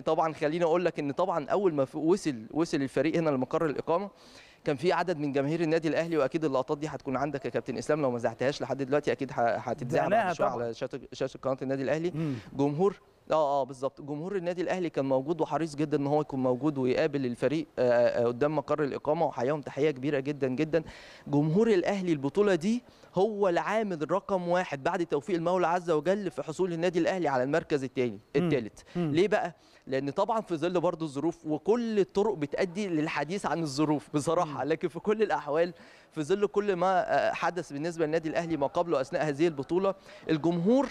طبعا خليني اقول لك ان طبعا اول ما وصل وصل الفريق هنا لمقر الاقامه كان في عدد من جماهير النادي الاهلي واكيد اللقطات دي هتكون عندك يا كابتن اسلام لو ما زعتهاش لحد دلوقتي اكيد هتتذاع على شاشه قناه النادي الاهلي مم. جمهور اه اه بالظبط جمهور النادي الاهلي كان موجود وحريص جدا ان هو يكون موجود ويقابل الفريق آه، آه، آه، قدام مقر الاقامه وحياهم تحيه كبيره جدا جدا جمهور الاهلي البطوله دي هو العامل رقم واحد بعد توفيق المولى عز وجل في حصول النادي الاهلي على المركز الثاني الثالث ليه بقى لان طبعا في ظل برضه الظروف وكل الطرق بتادي للحديث عن الظروف بصراحه لكن في كل الاحوال في ظل كل ما حدث بالنسبه للنادي الاهلي ما قبله اثناء هذه البطوله الجمهور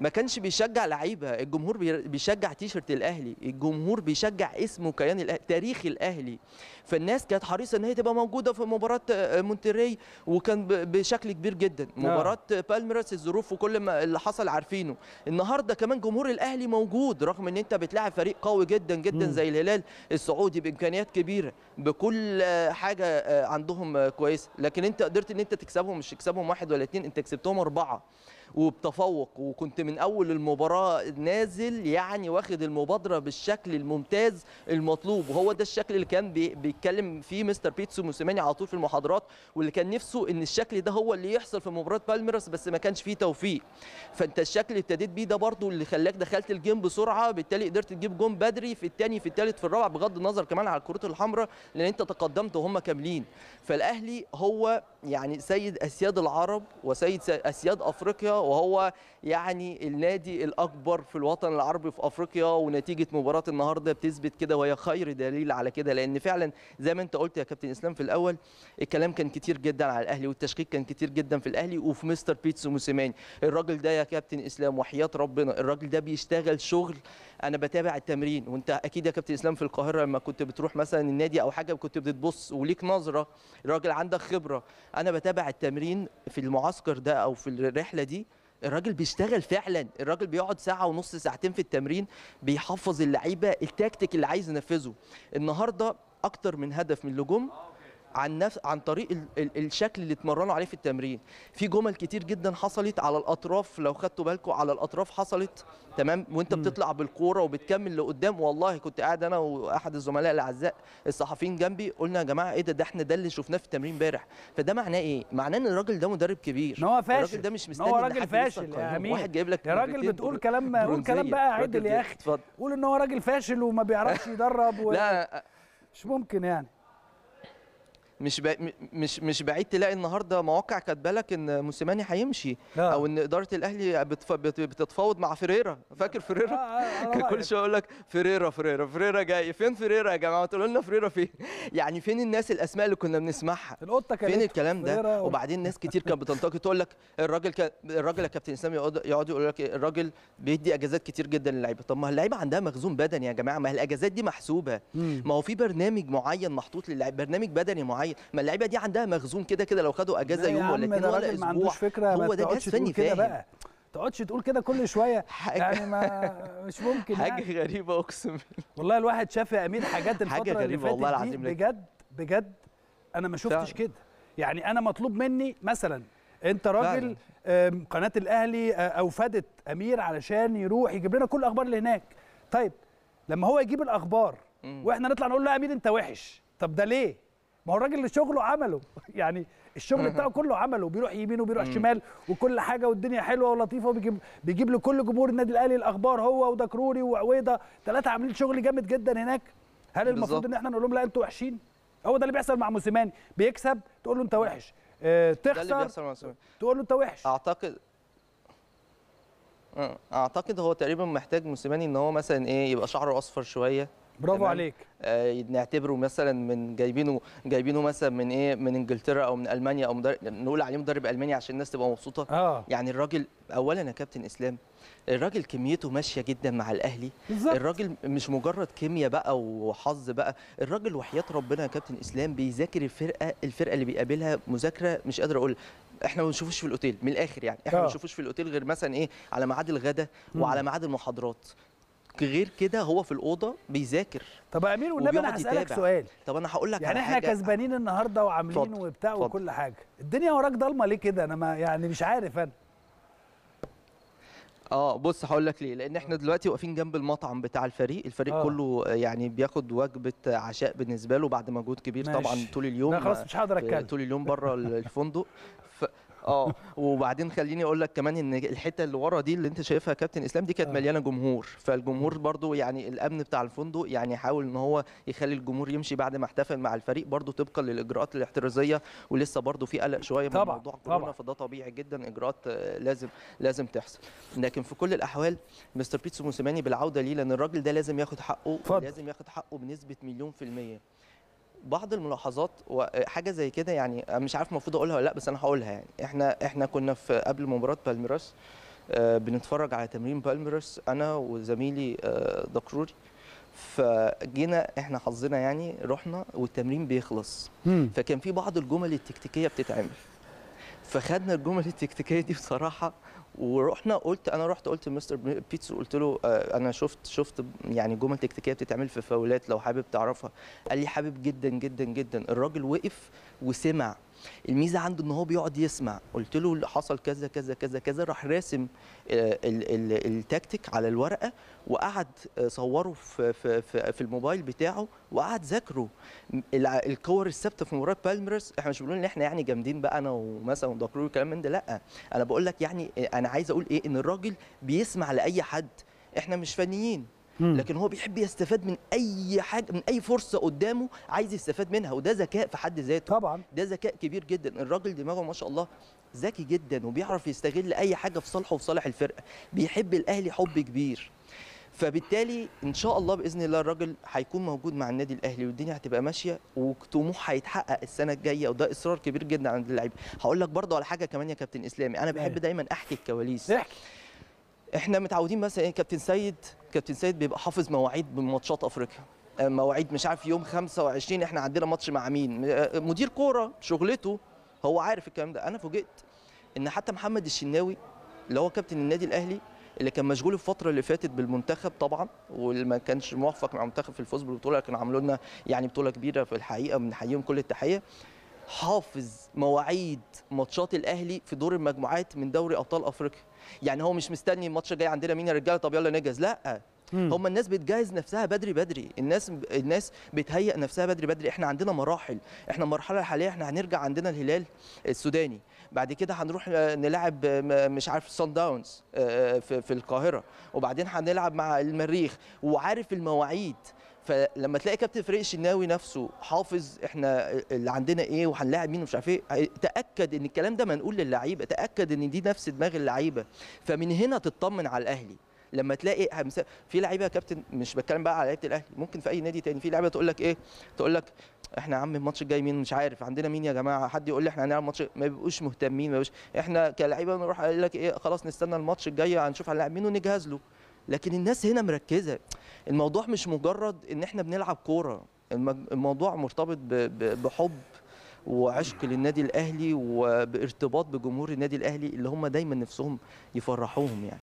ما كانش بيشجع لعيبه الجمهور بيشجع تيشرت الاهلي الجمهور بيشجع اسمه كيان الاهلي تاريخ الاهلي فالناس كانت حريصه ان هي تبقى موجوده في مباراه آه، مونتري وكان بشكل كبير جدا نعم. مباراه بالميراس الظروف وكل ما اللي حصل عارفينه النهارده كمان جمهور الاهلي موجود رغم ان انت بتلاعب فريق قوي جدا جدا زي الهلال السعودي بامكانيات كبيره بكل آه، حاجه آه، عندهم كويسه لكن انت قدرت ان انت تكسبهم مش تكسبهم واحد ولا اتنين انت كسبتهم اربعه وبتفوق وكنت من اول المباراه نازل يعني واخد المبادره بالشكل الممتاز المطلوب وهو ده الشكل اللي كان بيتكلم فيه مستر بيتسو موسيماني على طول في المحاضرات واللي كان نفسه ان الشكل ده هو اللي يحصل في مباراه بالميراس بس ما كانش فيه توفيق فانت الشكل اللي ابتديت بيه ده برده اللي خلاك دخلت الجيم بسرعه بالتالي قدرت تجيب جون بدري في الثاني في الثالث في الرابع بغض النظر كمان على الكروت الحمراء لان انت تقدمت وهم كاملين فالاهلي هو يعني سيد اسياد العرب وسيد اسياد افريقيا وهو يعني النادي الأكبر في الوطن العربي في أفريقيا ونتيجة مباراة النهاردة بتثبت كده وهي خير دليل على كده لأن فعلا زي ما أنت قلت يا كابتن إسلام في الأول الكلام كان كتير جدا على الأهلي والتشكيك كان كتير جدا في الأهلي وفي مستر بيتسو موسيماني الراجل ده يا كابتن إسلام وحياة ربنا الراجل ده بيشتغل شغل أنا بتابع التمرين وأنت أكيد يا كابتن إسلام في القاهرة لما كنت بتروح مثلا النادي أو حاجة كنت بتبص وليك نظرة الراجل عندك خبرة أنا بتابع التمرين في المعسكر ده أو في الرحلة دي الراجل بيشتغل فعلا الراجل بيقعد ساعه ونص ساعتين في التمرين بيحفظ اللعيبه التكتيك اللي عايز ينفذه النهارده اكتر من هدف من اللي عن نفس عن طريق ال... ال... الشكل اللي اتمرنوا عليه في التمرين في جمل كتير جدا حصلت على الاطراف لو خدتوا بالكم على الاطراف حصلت تمام وانت بتطلع بالكوره وبتكمل لقدام والله كنت قاعد انا واحد الزملاء الاعزاء الصحفيين جنبي قلنا يا جماعه ايه ده ده احنا ده اللي شفناه في التمرين امبارح فده معناه ايه معناه ان الراجل ده مدرب كبير هو فاشل الراجل ده مش مستني هو راجل فاشل يا امين واحد جايب لك يا راجل بتقول كلام قول كلام بقى عدل يا اخي قول ان هو راجل فاشل وما بيعرفش يدرب و... لا مش ممكن يعني مش با... مش مش بعيد تلاقي النهارده مواقع كاتبه لك ان موسيماني هيمشي او ان اداره الاهلي بتف... بتتفاوض مع فيريرا فاكر آه، فيريرا آه، آه، كان كل شويه اقول لك فيريرا فريرا فريرا جاي فين فيريرا يا جماعه تقولوا لنا فيريرا فين يعني فين الناس الاسماء اللي كنا بنسمعها القطه كانت فين الكلام ده وبعدين ناس كتير كانت بتنتقد تقول لك الراجل كان الراجل يا كابتن اسلام يقعد يقول لك الراجل بيدي اجازات كتير جدا للعيبه طب ما اللعيبه عندها مخزون بدني يا جماعه ما الاجازات دي محسوبه ما هو في برنامج معين محطوط للعيبه برنامج بدني معين معين ما اللعيبه دي عندها مخزون كده كده لو خدوا اجازه يوم ولا اتنين ولا اسبوع فكرة هو ده جهاز فني فاهم بقى. تقعدش تقول كده كل شويه حاجة يعني ما مش ممكن حاجه يعني. غريبه اقسم والله الواحد شاف يا امين حاجات الفتره حاجة غريبة اللي فاتت دي بجد بجد انا ما شفتش كده يعني انا مطلوب مني مثلا انت راجل قناه الاهلي آه، اوفدت امير علشان يروح يجيب لنا كل الاخبار اللي هناك طيب لما هو يجيب الاخبار واحنا نطلع نقول له يا امير انت وحش طب ده ليه ما هو الراجل اللي شغله عمله يعني الشغل بتاعه كله عمله بيروح يمين وبيروح شمال وكل حاجه والدنيا حلوه ولطيفه وبيجيب بيجيب لكل جمهور النادي الاهلي الاخبار هو ودكروري وعويضه ثلاثه عاملين شغل جامد جدا هناك هل المفروض ان احنا نقول لهم لا انتوا وحشين هو ده اللي بيحصل مع موسيماني بيكسب تقول له انت وحش تخسر آه، ده اللي بيحصل مع تقول له انت وحش اعتقد آه، اعتقد هو تقريبا محتاج موسيماني ان هو مثلا ايه يبقى شعره اصفر شويه برافو عليك آه نعتبره مثلا من جايبينه جايبينه مثلا من ايه من انجلترا او من المانيا او مدرب نقول عليه مدرب الماني عشان الناس تبقى مبسوطه آه. يعني الراجل اولا يا كابتن اسلام الراجل كميته ماشيه جدا مع الاهلي بالزبط. الراجل مش مجرد كيمياء بقى وحظ بقى الراجل وحياه ربنا يا كابتن اسلام بيذاكر الفرقه الفرقه اللي بيقابلها مذاكره مش قادر اقول احنا ما بنشوفوش في الاوتيل من الاخر يعني احنا ما آه. بنشوفوش في الاوتيل غير مثلا ايه على ميعاد الغدا وعلى ميعاد المحاضرات غير كده هو في الاوضه بيذاكر طب يا امير والنبي انا هسالك سؤال طب انا هقول لك يعني احنا كسبانين النهارده وعاملين وبتاع وكل حاجه الدنيا وراك ضلمه ليه كده انا ما يعني مش عارف انا اه بص هقول لك ليه لان احنا دلوقتي واقفين جنب المطعم بتاع الفريق الفريق آه. كله يعني بياخد وجبه عشاء بالنسبه له بعد مجهود كبير ماشي. طبعا طول اليوم خلاص مش هقدر اتكلم طول اليوم بره الفندق اه وبعدين خليني اقول لك كمان ان الحته اللي ورا دي اللي انت شايفها كابتن اسلام دي كانت آه. مليانه جمهور فالجمهور برضو يعني الامن بتاع الفندق يعني حاول ان هو يخلي الجمهور يمشي بعد ما احتفل مع الفريق برضو طبقا للاجراءات الاحترازيه ولسه برضو في قلق شويه من طبعًا موضوع كورونا فده طبيعي جدا اجراءات لازم لازم تحصل لكن في كل الاحوال مستر بيتسو موسيماني بالعوده ليه لان الراجل ده لازم ياخد حقه فضل. لازم ياخد حقه بنسبه مليون في الميه بعض الملاحظات وحاجه زي كده يعني مش عارف المفروض اقولها ولا لا بس انا هقولها يعني احنا احنا كنا في قبل مباراه بالميراس آه، بنتفرج على تمرين بالميراس انا وزميلي آه، دكروري فجينا احنا حظنا يعني رحنا والتمرين بيخلص فكان في بعض الجمل التكتيكيه بتتعمل فخدنا الجمل التكتيكيه دي بصراحه ورحنا قلت انا رحت قلت لمستر بيتس قلت له آه، انا شفت شفت يعني جمل تكتيكيه بتتعمل في فاولات لو حابب تعرفها قال لي حابب جدا جدا جدا الراجل وقف وسمع الميزه عنده ان هو بيقعد يسمع قلت له حصل كذا كذا كذا كذا راح راسم آه، التكتيك على الورقه وقعد آه، صوره في في في الموبايل بتاعه وقعد ذاكره الكور الثابته في مباراه بالمرز احنا مش بنقول ان احنا يعني جامدين بقى انا ومثلا ودكرور والكلام من ده لا انا بقول لك يعني آه، انا عايز اقول ايه ان الراجل بيسمع لاي حد احنا مش فنيين لكن هو بيحب يستفاد من اي حاجه من اي فرصه قدامه عايز يستفاد منها وده ذكاء في حد ذاته طبعا ده ذكاء كبير جدا الراجل دماغه ما شاء الله ذكي جدا وبيعرف يستغل اي حاجه في صالحه وفي صالح الفرقه بيحب الاهلي حب كبير فبالتالي ان شاء الله باذن الله الراجل هيكون موجود مع النادي الاهلي والدنيا هتبقى ماشيه وطموح هيتحقق السنه الجايه وده اصرار كبير جدا عند اللعيبه هقول لك برضه على حاجه كمان يا كابتن اسلامي انا بحب دايما احكي الكواليس احكي احنا متعودين مثلا ايه، كابتن سيد كابتن سيد بيبقى حافظ مواعيد بماتشات افريقيا آه، مواعيد مش عارف يوم 25 احنا عندنا ماتش مع مين آه، مدير كوره شغلته هو عارف الكلام ده انا فوجئت ان حتى محمد الشناوي اللي هو كابتن النادي الاهلي اللي كان مشغول الفتره اللي فاتت بالمنتخب طبعا واللي ما كانش موفق مع المنتخب في الفوز بالبطوله كانوا عملوا لنا يعني بطوله كبيره في الحقيقه بنحييهم كل التحيه حافظ مواعيد ماتشات الاهلي في دور المجموعات من دوري ابطال افريقيا يعني هو مش مستني الماتش الجاي عندنا مين يا رجاله طب يلا نجهز لا هم الناس بتجهز نفسها بدري بدري الناس الناس بتهيئ نفسها بدري بدري احنا عندنا مراحل احنا المرحله الحاليه احنا هنرجع عندنا الهلال السوداني بعد كده هنروح نلعب مش عارف سان آه، داونز آه، في القاهره وبعدين هنلعب مع المريخ وعارف المواعيد فلما تلاقي كابتن فريق الشناوي نفسه حافظ احنا اللي عندنا ايه وهنلاعب مين ومش عارف ايه تاكد ان الكلام ده منقول للعيبه تاكد ان دي نفس دماغ اللعيبه فمن هنا تطمن على الاهلي لما تلاقي في لعيبه يا كابتن مش بتكلم بقى على لعيبه الاهلي ممكن في اي نادي تاني في لعيبه تقول لك ايه تقول لك احنا يا عم الماتش الجاي مين مش عارف عندنا مين يا جماعه حد يقول لي احنا هنلعب ماتش ما بيبقوش مهتمين ما بيبقوش احنا كلعيبه نروح قال لك ايه خلاص نستنى الماتش الجاي هنشوف هنلاعب مين ونجهز له لكن الناس هنا مركزه الموضوع مش مجرد ان احنا بنلعب كوره الموضوع مرتبط بحب وعشق للنادي الاهلي وبارتباط بجمهور النادي الاهلي اللي هم دايما نفسهم يفرحوهم يعني